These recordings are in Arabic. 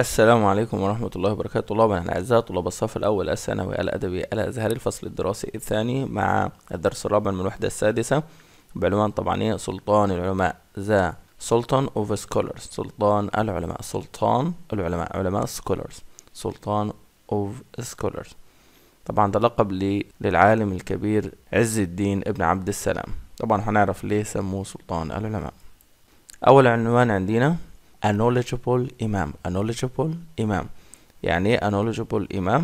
السلام عليكم ورحمة الله وبركاته طلابنا الأعزاء طلاب الصف الأول الثانوي الأدبي الأزهري الفصل الدراسي الثاني مع الدرس الرابع من الوحدة السادسة بعنوان طبعا إيه سلطان العلماء ذا سلطان أوف سكولرز سلطان العلماء سلطان العلماء علماء سكولرز سلطان أوف سكولرز طبعا ده لقب للعالم الكبير عز الدين ابن عبد السلام طبعا هنعرف ليه سموه سلطان العلماء أول عنوان عندنا a knowledgeable imam a knowledgeable imam يعني ايه a knowledgeable imam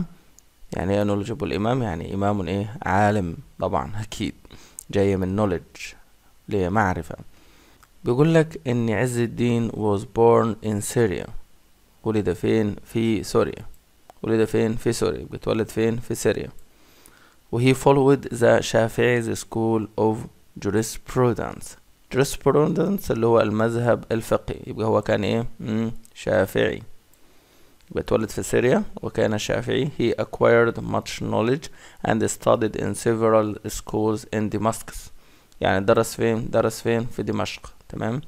يعني ايه a knowledgeable imam يعني امام ايه عالم طبعا اكيد جاي من knowledge لمعرفة بيقول لك ان عز الدين was born in Syria ولد فين في سوريا ولد فين في سوريا بيتولد فين في سوريا وهي followed the Shafi'i school of jurisprudence jurisprudence اللي هو المذهب الفقهي يبقى هو كان ايه مم. شافعي بتولد في سوريا وكان شافعي he acquired much knowledge and studied in several schools in Damascus يعني درس فين درس فين في دمشق تمام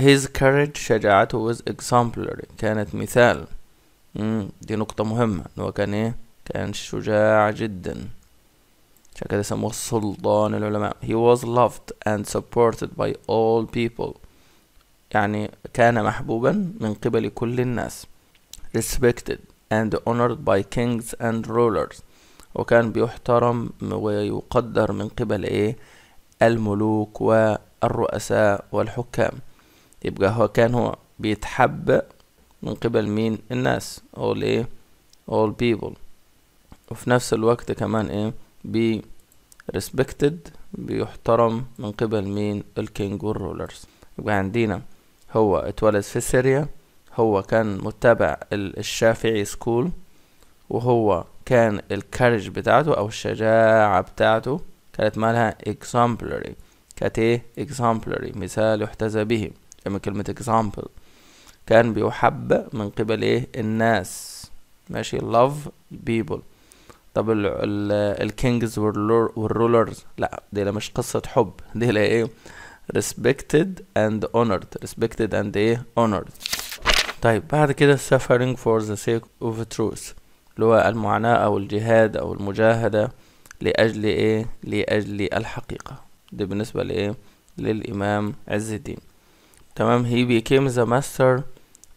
his courage شجاعته was exemplary كانت مثال مم. دي نقطة مهمة هو كان ايه كان شجاع جدا عشان كده سموه سلطان العلماء he was loved and supported by all people يعني كان محبوبا من قبل كل الناس respected and honored by kings and rulers وكان بيحترم ويقدر من قبل ايه الملوك والرؤساء والحكام يبقى هو كان هو بيتحب من قبل مين الناس all ايه all people وفي نفس الوقت كمان ايه بي ريسبكتد بيحترم من قبل مين الكينج والرولرز يبقى عندنا هو اتولد في سيريا هو كان متبع الشافعي سكول وهو كان الكارج بتاعته او الشجاعة بتاعته كانت مالها exemplary كانت ايه exemplary مثال يحتذى به لما كلمة example كان بيحب من قبل ايه الناس ماشي love people طب ال ال الكينجز والرولرز لا دي لا مش قصة حب دي لا ايه respected and honored respected and ايه honored طيب بعد كده suffering for the sake of truth اللي هو المعاناة او الجهاد او المجاهدة لأجل ايه لأجل الحقيقة دي بالنسبة لايه للإمام عز الدين تمام he became the master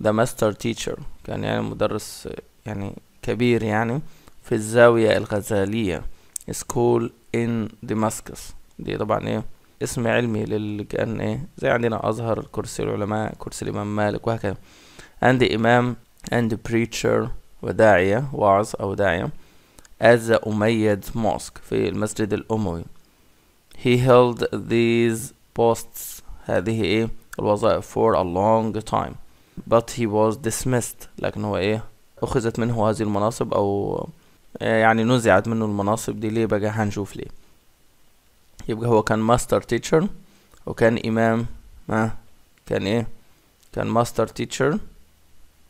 the master teacher كان يعني مدرس يعني كبير يعني في الزاوية الغزالية سكول إن دمشقس دي طبعا إيه اسم علمي لل كان إيه زي عندنا أزهر كرسي العلماء كرسي الإمام مالك وهكذا and إمام and preacher وداعية واعظ أو داعية at the Umayyad Mosque في المسجد الأموي he held these posts هذه إيه الوظائف for a long time but he was dismissed لكن هو إيه أخذت منه هذه المناصب أو آه، يعني نزعت منه المناصب دي ليه بقى هنشوف ليه يبقى هو كان ماستر تيتشر وكان امام ما كان ايه كان ماستر تيتشر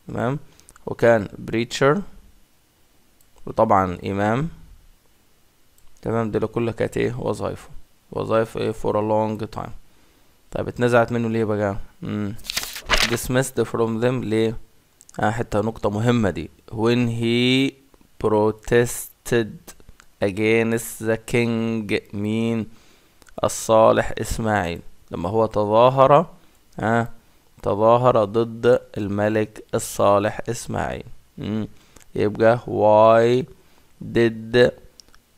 تمام وكان بريتشر وطبعا امام تمام دي كلها كانت ايه وظايفه وظايف ايه فور ا لونج تايم طيب اتنزعت منه ليه بقى امم dismissed from them ليه اه حته نقطة مهمة دي when he protested against the king مين الصالح اسماعيل لما هو تظاهر ها تظاهر ضد الملك الصالح اسماعيل مم. يبقى why did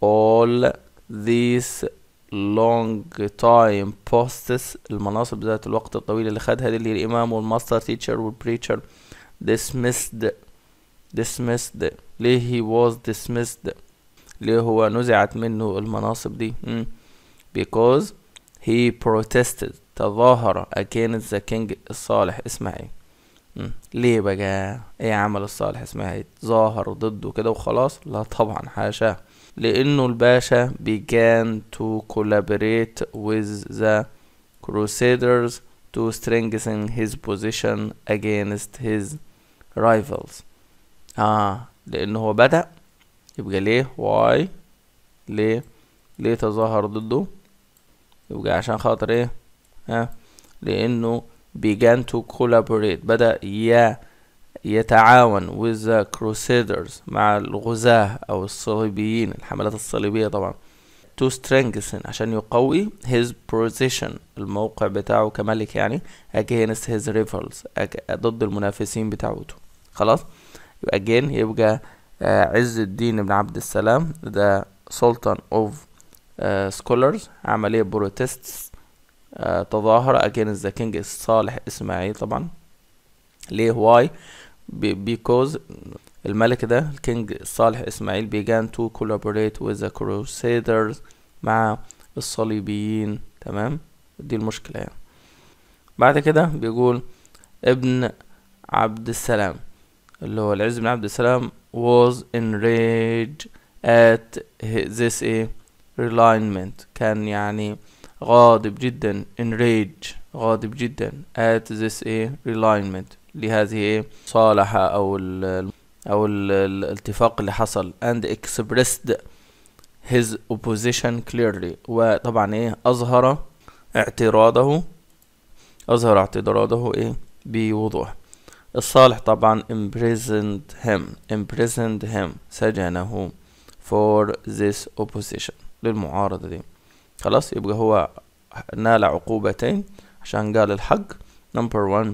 all these long time posts المناصب ذات الوقت الطويل اللي خدها دي اللي الامام والماستر تيتشر والبريتشر dismissed dismissed ليه he was dismissed ليه هو نزعت منه المناصب دي م. because he protested تظاهر against the king الصالح اسمها ايه م. ليه بقى ايه عمل الصالح اسمها ايه تظاهر ضده كده وخلاص لا طبعا حاشا لانه الباشا began to collaborate with the crusaders to strengthen his position against his rivals اه لان هو بدأ يبقى ليه واي ليه ليه تظاهر ضده يبقى عشان خاطر ايه ها آه. لانه began to collaborate بدأ يتعاون with the crusaders مع الغزاة أو الصليبيين الحملات الصليبية طبعا to strengthen عشان يقوي his position الموقع بتاعه كملك يعني against his rivals ضد المنافسين بتاعته خلاص يبقى again يبقى آه، عز الدين بن عبد السلام the Sultan of آه، Scholars عملية بروتست آه، تظاهر against the king صالح إسماعيل طبعا ليه why because الملك ده الكينج صالح إسماعيل began to collaborate with the crusaders مع الصليبيين تمام دي المشكلة يعني بعد كده بيقول ابن عبد السلام اللي هو العز بن عبد السلام was enraged at this a realignment كان يعني غاضب جدا enraged غاضب جدا at this a realignment لهذه صالحة او ال او ال الاتفاق اللي حصل and expressed his opposition clearly وطبعا ايه اظهر اعتراضه اظهر اعتراضه ايه بوضوح الصالح طبعا imprisoned him imprisoned him سجنه for this opposition للمعارضة دي خلاص يبقى هو نال عقوبتين عشان قال الحق number one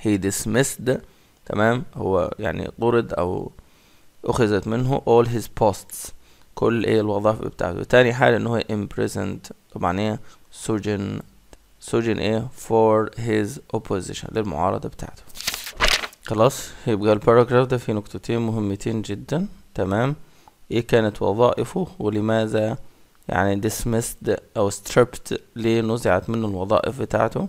he dismissed تمام هو يعني طرد او اخذت منه all his posts كل ايه الوظائف بتاعته تاني حال ان هو imprisoned طبعا ايه سجن سجن ايه for his opposition للمعارضة بتاعته خلاص يبقى الباراجراف ده فيه نقطتين مهمتين جدا تمام ايه كانت وظائفه ولماذا يعني dismissed او stripped ليه نزعت منه الوظائف بتاعته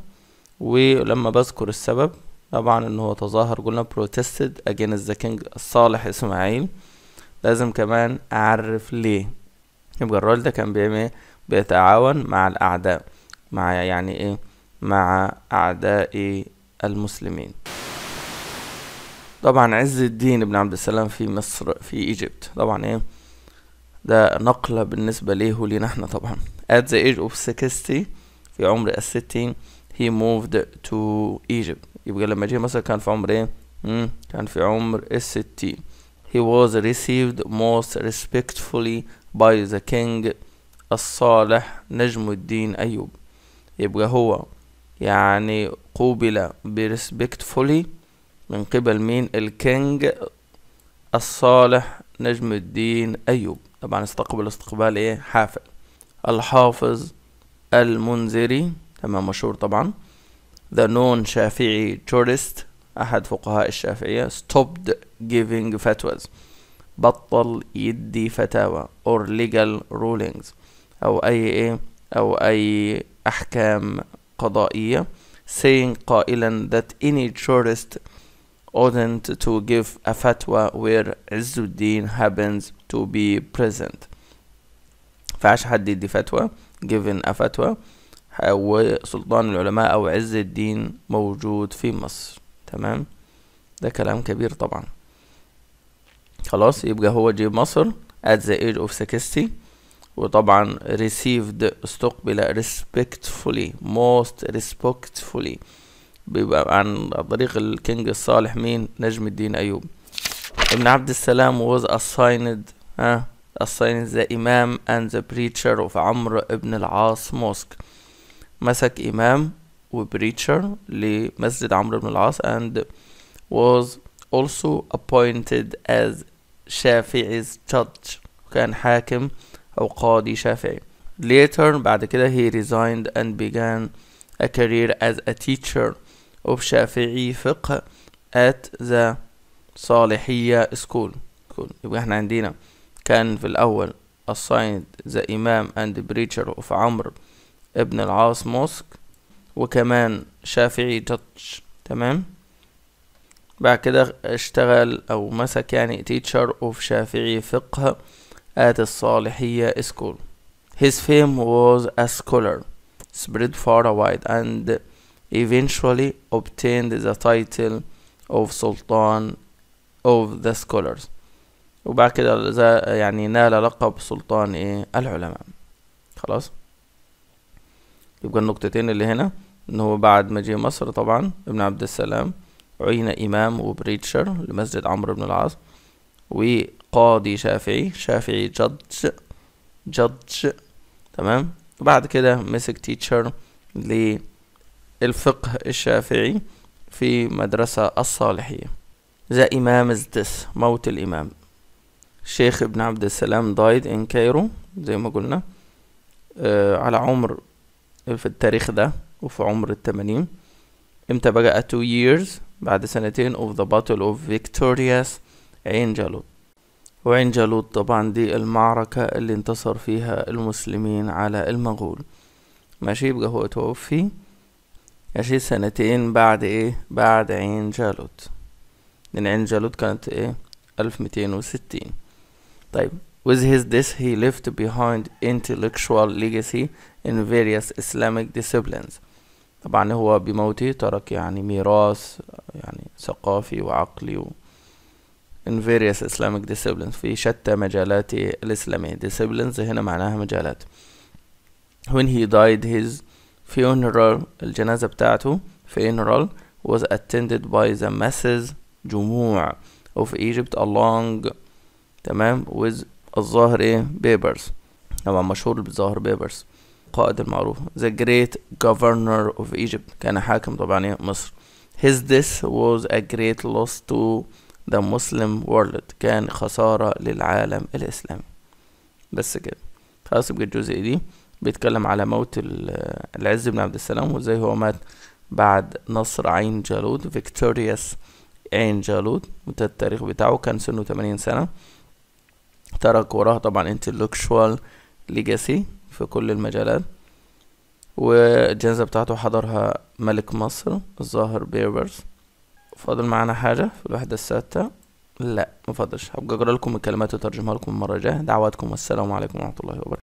ولما بذكر السبب طبعا ان هو تظاهر قلنا protested against the king الصالح اسماعيل لازم كمان اعرف ليه يبقى الراجل ده كان بيعمل ايه بيتعاون مع الاعداء مع يعني ايه مع اعداء المسلمين طبعا عز الدين بن عبد السلام في مصر في ايجيبت طبعا ايه ده نقلة بالنسبة ليه ولينا احنا طبعا at the age of 60 في عمر الستين he moved to Egypt يبقى لما جه مصر كان في عمر ايه مم. كان في عمر الستين he was received most respectfully by the king الصالح نجم الدين أيوب يبقى هو يعني قوبل respectfully من قبل مين الكينج الصالح نجم الدين أيوب طبعا استقبل استقبال ايه حافل الحافظ المنذري تمام مشهور طبعا ذا نون شافعي تورست أحد فقهاء الشافعية stopped giving fatwas بطل يدي فتاوى or legal rulings أو أي إيه أو أي أحكام قضائية saying قائلا that any tourist oughtn't to give a fatwa where Izzuddin happens to be present فعش حد يدي فتوى given a fatwa وسلطان العلماء أو عز الدين موجود في مصر تمام ده كلام كبير طبعا خلاص يبقى هو جيب مصر at the age of 60 وطبعا received استقبل respectfully most respectfully بيبقى عن طريق الكينج الصالح مين نجم الدين ايوب ابن عبد السلام was assigned ها uh, assigned the imam and the preacher of عمرو ابن العاص موسك مسك امام وبريتشر لمسجد عمرو بن العاص and was also appointed as شافعي's judge كان حاكم أو قاضي شافعي later بعد كده he resigned and began a career as a teacher of Shafi'i Fiqh at the Salihiyya صالحية سكول يبقى احنا عندنا كان في الأول assigned the imam and the preacher of عمرو ابن العاص mosque وكمان شافعي Touch تمام بعد كده اشتغل او مسك يعني teacher of شافعي فقه at الصالحية school his fame was a scholar spread far wide and eventually obtained the title of Sultan of the Scholars وبعد كده يعني نال لقب سلطان ايه العلماء خلاص يبقى النقطتين اللي هنا ان هو بعد ما جه مصر طبعا ابن عبد السلام عين امام وبريتشر لمسجد عمرو بن العاص وقاضي شافعي شافعي جدج جدج تمام وبعد كده مسك تيتشر ل الفقه الشافعي في مدرسة الصالحية ذا إمام ديث موت الإمام الشيخ ابن عبد السلام دايد إن كايرو زي ما قلنا آه على عمر في التاريخ ده وفي عمر التمانين امتى بقى two years بعد سنتين of the battle of victorious عين جالوت وعين جالوت طبعا دي المعركة اللي انتصر فيها المسلمين على المغول ماشي يبقى هو توفي يا سنتين بعد ايه بعد عين جالوت لان عين جالوت كانت ايه الف ميتين وستين طيب With his death he left behind intellectual legacy in various Islamic disciplines طبعا هو بموته ترك يعني ميراث يعني ثقافي وعقلي و in various Islamic disciplines في شتى مجالات الإسلامية disciplines هنا معناها مجالات when he died his funeral الجنازة بتاعته funeral was attended by the masses جموع of Egypt along تمام with الظاهر ايه بيبرز طبعا مشهور بالظاهر بيبرز القائد المعروف the great governor of Egypt كان حاكم طبعا ايه مصر his death was a great loss to the Muslim world كان خسارة للعالم الإسلامي بس كده خلاص يبقى الجزء دي بيتكلم على موت العز بن عبد السلام وازاي هو مات بعد نصر عين جالوت فيكتوريوس عين جالوت وده التاريخ بتاعه كان سنه 80 سنة ترك وراه طبعا intellectual legacy في كل المجالات والجنازة بتاعته حضرها ملك مصر الظاهر بيربرز فاضل معانا حاجة في الوحدة السادسة لا مفضلش هبقى اقرا لكم الكلمات وترجمها لكم المرة الجاية دعواتكم والسلام عليكم ورحمة الله وبركاته